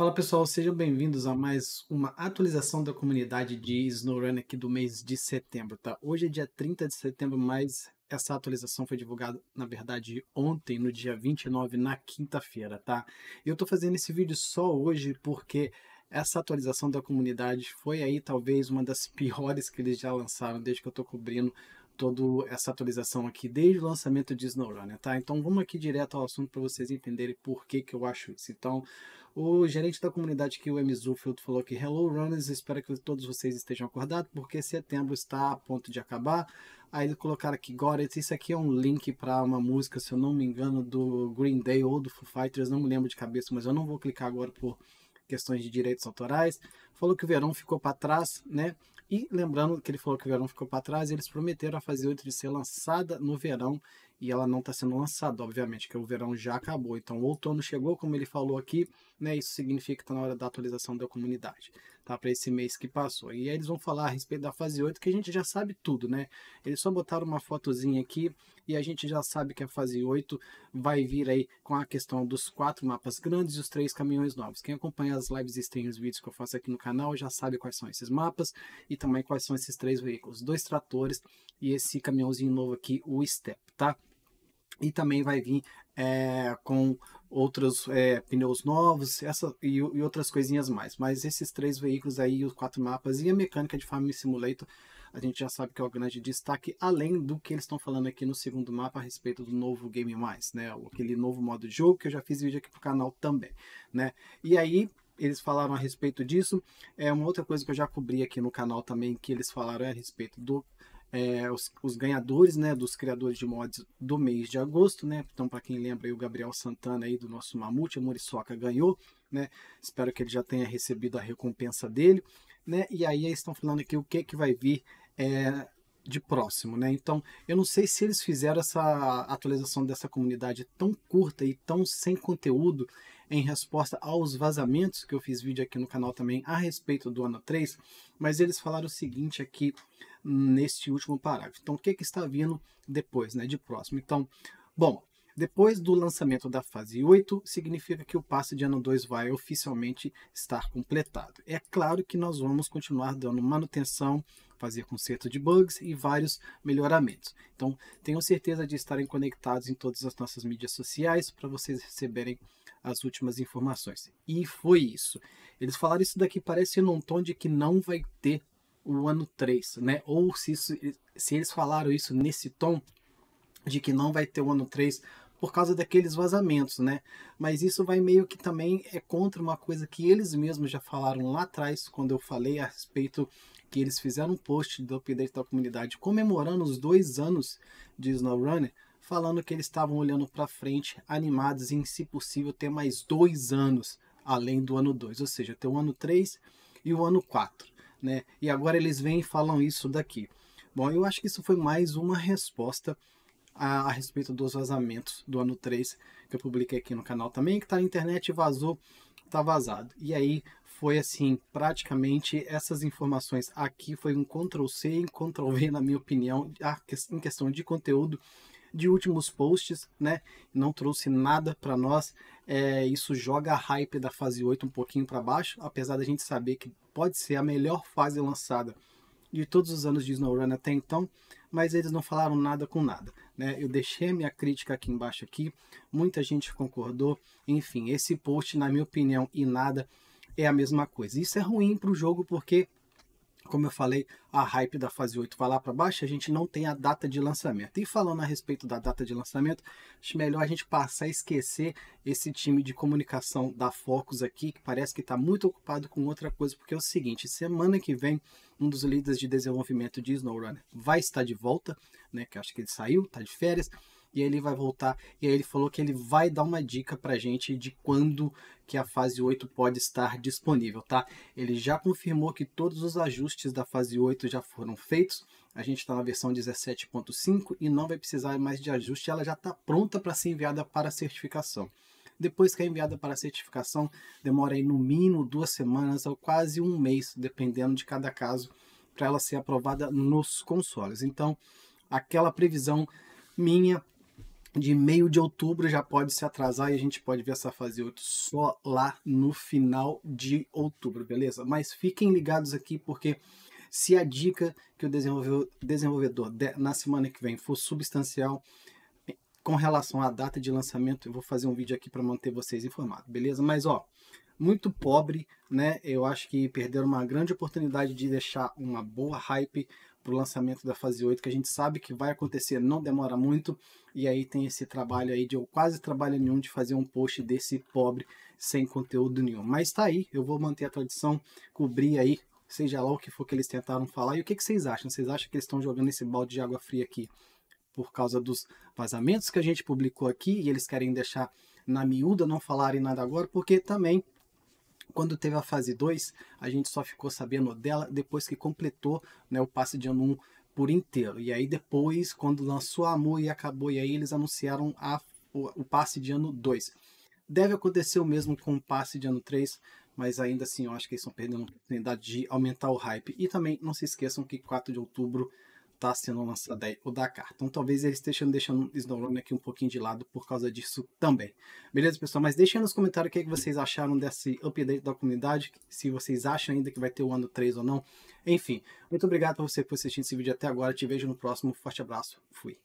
Fala pessoal, sejam bem-vindos a mais uma atualização da comunidade de SnowRun aqui do mês de setembro, tá? Hoje é dia 30 de setembro, mas essa atualização foi divulgada, na verdade, ontem, no dia 29, na quinta-feira, tá? Eu tô fazendo esse vídeo só hoje porque essa atualização da comunidade foi aí talvez uma das piores que eles já lançaram desde que eu tô cobrindo toda essa atualização aqui desde o lançamento de SnowRunner, tá? Então vamos aqui direto ao assunto para vocês entenderem por que, que eu acho isso. Então, o gerente da comunidade aqui, o Emizufeld, falou que Hello Runners, espero que todos vocês estejam acordados, porque setembro está a ponto de acabar. Aí ele colocaram aqui Got It. Isso aqui é um link para uma música, se eu não me engano, do Green Day ou do Foo Fighters, não me lembro de cabeça, mas eu não vou clicar agora por questões de direitos autorais falou que o verão ficou para trás, né? E lembrando que ele falou que o verão ficou para trás, eles prometeram a fase 8 de ser lançada no verão e ela não está sendo lançada, obviamente, que o verão já acabou. Então, o outono chegou, como ele falou aqui, né? Isso significa que está na hora da atualização da comunidade, tá? Para esse mês que passou. E aí eles vão falar a respeito da fase 8, que a gente já sabe tudo, né? Eles só botaram uma fotozinha aqui e a gente já sabe que a fase 8 vai vir aí com a questão dos quatro mapas grandes e os três caminhões novos. Quem acompanha as lives, e streams, vídeos que eu faço aqui no canal já sabe quais são esses mapas e também quais são esses três veículos, dois tratores e esse caminhãozinho novo aqui, o Step, tá? E também vai vir é, com outros é, pneus novos essa, e, e, outras coisinhas mais. Mas esses três veículos aí, os quatro mapas e a mecânica de Farming Simulator, a gente já sabe que é o grande destaque, além do que eles estão falando aqui no segundo mapa a respeito do novo Game Mais, né? Aquele novo modo de jogo que eu já fiz vídeo aqui pro canal também, né? E aí, eles falaram a respeito disso. É uma outra coisa que eu já cobri aqui no canal também, que eles falaram é a respeito do é, os, os, ganhadores né, dos criadores de mods do mês de agosto. Né? Então, para quem lembra, aí, o Gabriel Santana aí, do nosso Mamute, a Muriçoca, ganhou. Né? Espero que ele já tenha recebido a recompensa dele. Né? E aí estão falando aqui o que, que vai vir é, de próximo, né? Então, eu não sei se eles fizeram essa atualização dessa comunidade tão curta e tão sem conteúdo em resposta aos vazamentos que eu fiz vídeo aqui no canal também a respeito do ano 3, mas eles falaram o seguinte aqui neste último parágrafo. Então, o que, é que está vindo depois, né, de próximo? Então, bom, depois do lançamento da fase 8, significa que o passe de ano 2 vai oficialmente estar completado. É claro que nós vamos continuar dando manutenção, fazer conserto de bugs e vários melhoramentos. Então, tenham certeza de estarem conectados em todas as nossas mídias sociais para vocês receberem as últimas informações. E foi isso. Eles falaram isso daqui parece num tom de que não vai ter o ano 3, né? Ou se, isso, se eles falaram isso nesse tom, de que não vai ter o ano 3 por causa daqueles vazamentos, né? Mas isso vai meio que também é contra uma coisa que eles mesmos já falaram lá atrás, quando eu falei a respeito que eles fizeram um post do update da comunidade comemorando os dois anos de SnowRunner, falando que eles estavam olhando para frente, animados em, se possível, ter mais dois anos além do ano 2, ou seja, ter o ano 3 e o ano 4, né? E agora eles vêm e falam isso daqui. Bom, eu acho que isso foi mais uma resposta a, a, respeito dos vazamentos do ano 3 que eu publiquei aqui no canal também, que tá na internet vazou, tá vazado. E aí foi assim, praticamente essas informações aqui foi um Ctrl C e Ctrl V, na minha opinião, em questão de conteúdo de últimos posts, né? Não trouxe nada para nós. É, isso joga a hype da fase 8 um pouquinho para baixo, apesar da gente saber que pode ser a melhor fase lançada de todos os anos de SnowRun até então, mas eles não falaram nada com nada né? Eu deixei minha crítica aqui embaixo aqui, muita gente concordou. Enfim, esse post, na minha opinião, e nada é a mesma coisa. Isso é ruim para o jogo porque como eu falei, a hype da fase 8 vai lá para baixo, a gente não tem a data de lançamento. E falando a respeito da data de lançamento, acho melhor a gente passar a esquecer esse time de comunicação da Focus aqui, que parece que está muito ocupado com outra coisa, porque é o seguinte, semana que vem, um dos líderes de desenvolvimento de SnowRunner vai estar de volta, né, que acho que ele saiu, está de férias, e aí ele vai voltar. E aí ele falou que ele vai dar uma dica pra gente de quando que a fase 8 pode estar disponível, tá? Ele já confirmou que todos os ajustes da fase 8 já foram feitos. A gente está na versão 17.5 e não vai precisar mais de ajuste, ela já está pronta para ser enviada para certificação. Depois que é enviada para certificação, demora aí no mínimo duas semanas ou quase um mês, dependendo de cada caso, para ela ser aprovada nos consoles. Então, aquela previsão minha de meio de outubro já pode se atrasar e a gente pode ver essa fase 8 só lá no final de outubro, beleza? Mas fiquem ligados aqui porque se a dica que o desenvolvedor, der na semana que vem for substancial com relação à data de lançamento, eu vou fazer um vídeo aqui para manter vocês informados, beleza? Mas ó, muito pobre, né? Eu acho que perderam uma grande oportunidade de deixar uma boa hype para o lançamento da fase 8, que a gente sabe que vai acontecer, não demora muito, e aí tem esse trabalho aí de eu quase trabalho nenhum de fazer um post desse pobre sem conteúdo nenhum. Mas está aí, eu vou manter a tradição, cobrir aí, seja lá o que for que eles tentaram falar. E o que, que vocês acham? Vocês acham que eles estão jogando esse balde de água fria aqui por causa dos vazamentos que a gente publicou aqui e eles querem deixar na miúda não falarem nada agora, porque também quando teve a fase 2, a gente só ficou sabendo dela depois que completou né, o passe de ano 1 por inteiro. E aí depois, quando lançou a Amor e acabou, e aí eles anunciaram a, o, o passe de ano 2. Deve acontecer o mesmo com o passe de ano 3, mas ainda assim eu acho que eles estão perdendo a oportunidade de aumentar o hype. E também não se esqueçam que 4 de outubro está sendo lançado aí, o Dakar. Então talvez eles estejam deixando o Snowrun aqui um pouquinho de lado por causa disso também. Beleza, pessoal? Mas deixem nos comentários o que, é que vocês acharam desse update da comunidade, se vocês acham ainda que vai ter o ano 3 ou não. Enfim, muito obrigado por você por assistir esse vídeo até agora. Te vejo no próximo. Forte abraço. Fui.